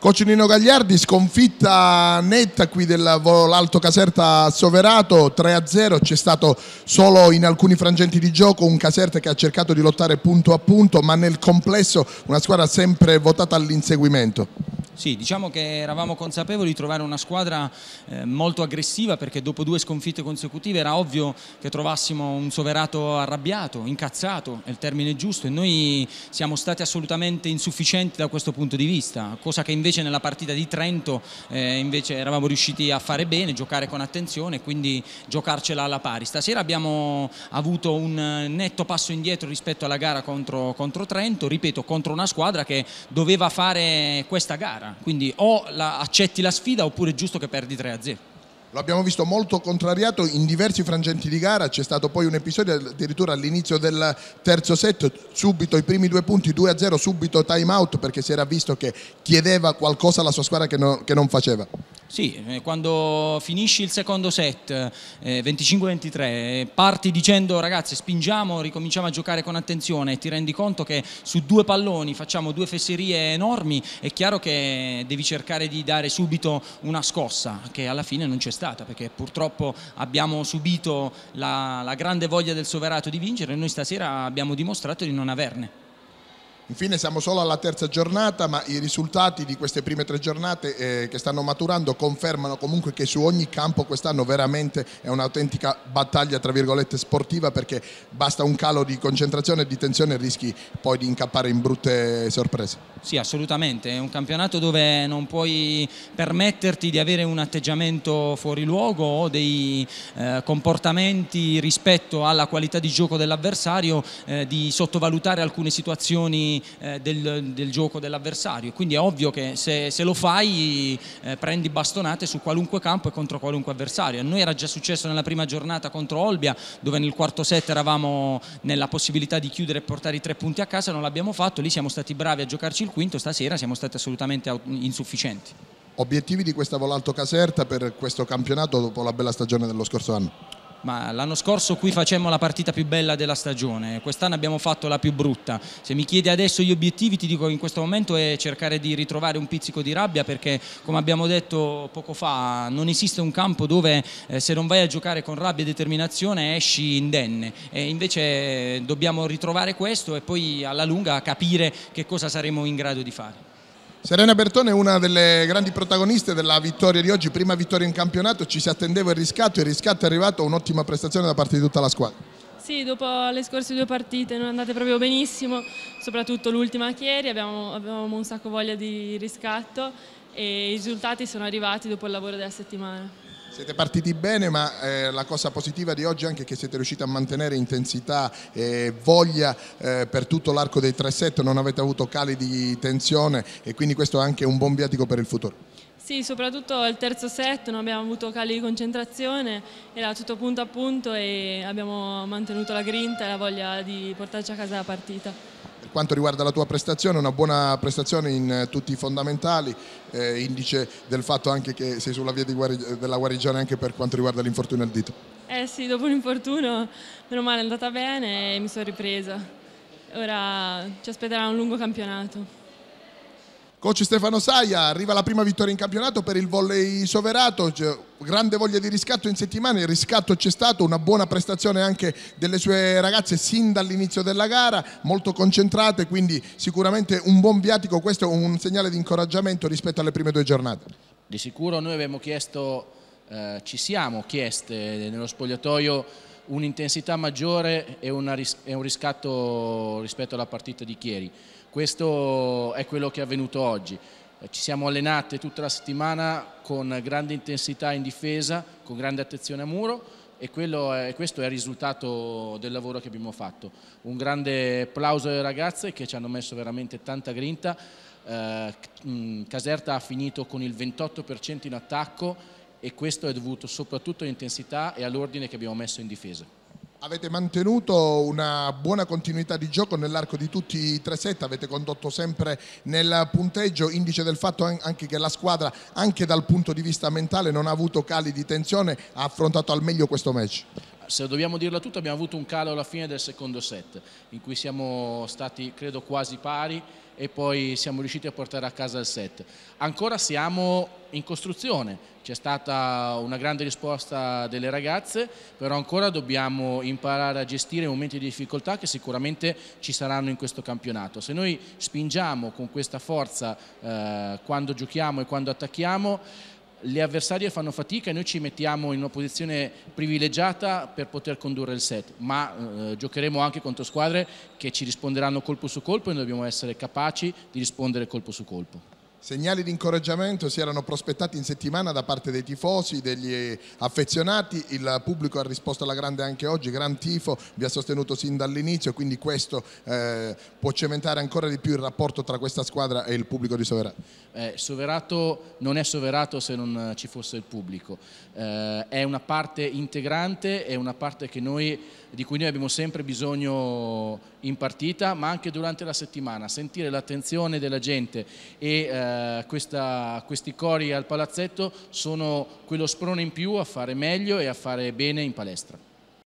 Coach Nino Gagliardi, sconfitta netta qui dell'Alto Caserta Soverato, 3-0, c'è stato solo in alcuni frangenti di gioco un Caserta che ha cercato di lottare punto a punto, ma nel complesso una squadra sempre votata all'inseguimento. Sì, diciamo che eravamo consapevoli di trovare una squadra eh, molto aggressiva perché dopo due sconfitte consecutive era ovvio che trovassimo un soverato arrabbiato, incazzato, è il termine giusto e noi siamo stati assolutamente insufficienti da questo punto di vista, cosa che invece nella partita di Trento eh, invece eravamo riusciti a fare bene, giocare con attenzione e quindi giocarcela alla pari. Stasera abbiamo avuto un eh, netto passo indietro rispetto alla gara contro, contro Trento, ripeto contro una squadra che doveva fare questa gara quindi o la, accetti la sfida oppure è giusto che perdi 3 a 0. L'abbiamo visto molto contrariato in diversi frangenti di gara, c'è stato poi un episodio addirittura all'inizio del terzo set, subito i primi due punti, 2-0, subito time out perché si era visto che chiedeva qualcosa alla sua squadra che non, che non faceva. Sì, eh, quando finisci il secondo set, eh, 25-23, eh, parti dicendo ragazzi spingiamo, ricominciamo a giocare con attenzione e ti rendi conto che su due palloni facciamo due fesserie enormi, è chiaro che devi cercare di dare subito una scossa che alla fine non c'è stata perché purtroppo abbiamo subito la, la grande voglia del soverato di vincere e noi stasera abbiamo dimostrato di non averne. Infine siamo solo alla terza giornata, ma i risultati di queste prime tre giornate eh, che stanno maturando confermano comunque che su ogni campo quest'anno veramente è un'autentica battaglia tra virgolette sportiva perché basta un calo di concentrazione e di tensione e rischi poi di incappare in brutte sorprese. Sì, assolutamente, è un campionato dove non puoi permetterti di avere un atteggiamento fuori luogo o dei eh, comportamenti rispetto alla qualità di gioco dell'avversario, eh, di sottovalutare alcune situazioni eh, del, del, gioco dell'avversario. Quindi è ovvio che se, se lo fai eh, prendi bastonate su qualunque campo e contro qualunque avversario. A noi era già successo nella prima giornata contro Olbia, dove nel quarto set eravamo nella possibilità di chiudere e portare i tre punti a casa, non l'abbiamo fatto, lì siamo stati bravi a giocarci il quinto, stasera siamo stati assolutamente insufficienti. Obiettivi di questa Volalto Caserta per questo campionato dopo la bella stagione dello scorso anno? ma l'anno scorso qui facemmo la partita più bella della stagione, quest'anno abbiamo fatto la più brutta. Se mi chiedi adesso gli obiettivi ti dico che in questo momento è cercare di ritrovare un pizzico di rabbia perché come abbiamo detto poco fa non esiste un campo dove eh, se non vai a giocare con rabbia e determinazione esci indenne e invece eh, dobbiamo ritrovare questo e poi alla lunga capire che cosa saremo in grado di fare. Serena Bertone è una delle grandi protagoniste della vittoria di oggi, prima vittoria in campionato, ci si attendeva il riscatto, e il riscatto è arrivato, un'ottima prestazione da parte di tutta la squadra. Sì, dopo le scorse due partite non andate proprio benissimo, soprattutto l'ultima a Chieri, avevamo un sacco voglia di riscatto e i risultati sono arrivati dopo il lavoro della settimana. Siete partiti bene, ma eh, la cosa positiva di oggi è anche che siete riusciti a mantenere intensità e voglia eh, per tutto l'arco dei tre set, non avete avuto cali di tensione e quindi questo è anche un buon viatico per il futuro. Sì, soprattutto il terzo set non abbiamo avuto cali di concentrazione, era tutto punto a punto e abbiamo mantenuto la grinta e la voglia di portarci a casa la partita per quanto riguarda la tua prestazione, una buona prestazione in eh, tutti i fondamentali, eh, indice del fatto anche che sei sulla via guarig della guarigione anche per quanto riguarda l'infortunio al dito. Eh sì, dopo l'infortunio, meno male è andata bene e mi sono ripresa. Ora ci aspetterà un lungo campionato. Coach Stefano Saia, arriva la prima vittoria in campionato per il volley soverato, grande voglia di riscatto in settimana, il riscatto c'è stato, una buona prestazione anche delle sue ragazze sin dall'inizio della gara, molto concentrate, quindi sicuramente un buon viatico, questo è un segnale di incoraggiamento rispetto alle prime due giornate. Di sicuro noi abbiamo chiesto, eh, ci siamo chieste nello spogliatoio un'intensità maggiore e, una, e un riscatto rispetto alla partita di Chieri. Questo è quello che è avvenuto oggi. Eh, ci siamo allenate tutta la settimana con grande intensità in difesa, con grande attenzione a muro e è, questo è il risultato del lavoro che abbiamo fatto. Un grande applauso alle ragazze che ci hanno messo veramente tanta grinta. Eh, Caserta ha finito con il 28% in attacco e questo è dovuto soprattutto all'intensità e all'ordine che abbiamo messo in difesa. Avete mantenuto una buona continuità di gioco nell'arco di tutti i tre set, avete condotto sempre nel punteggio, indice del fatto anche che la squadra, anche dal punto di vista mentale, non ha avuto cali di tensione, ha affrontato al meglio questo match se dobbiamo dirla tutta abbiamo avuto un calo alla fine del secondo set in cui siamo stati credo quasi pari e poi siamo riusciti a portare a casa il set. Ancora siamo in costruzione, c'è stata una grande risposta delle ragazze, però ancora dobbiamo imparare a gestire i momenti di difficoltà che sicuramente ci saranno in questo campionato. Se noi spingiamo con questa forza eh, quando giochiamo e quando attacchiamo, le avversarie fanno fatica e noi ci mettiamo in una posizione privilegiata per poter condurre il set, ma eh, giocheremo anche contro squadre che ci risponderanno colpo su colpo e noi dobbiamo essere capaci di rispondere colpo su colpo. Segnali di incoraggiamento si erano prospettati in settimana da parte dei tifosi, degli eh, affezionati, il pubblico ha risposto alla grande anche oggi, gran tifo, vi ha sostenuto sin dall'inizio, quindi questo eh, può cementare ancora di più il rapporto tra questa squadra e il pubblico di Soverato. Eh, Soverato non è Soverato se non ci fosse il pubblico, eh, è una parte integrante, è una parte noi, di cui noi abbiamo sempre bisogno in partita, ma anche durante la settimana, sentire l'attenzione della gente e eh, eh, questa, questi cori al palazzetto sono quello sprone in più a fare meglio e a fare bene in palestra.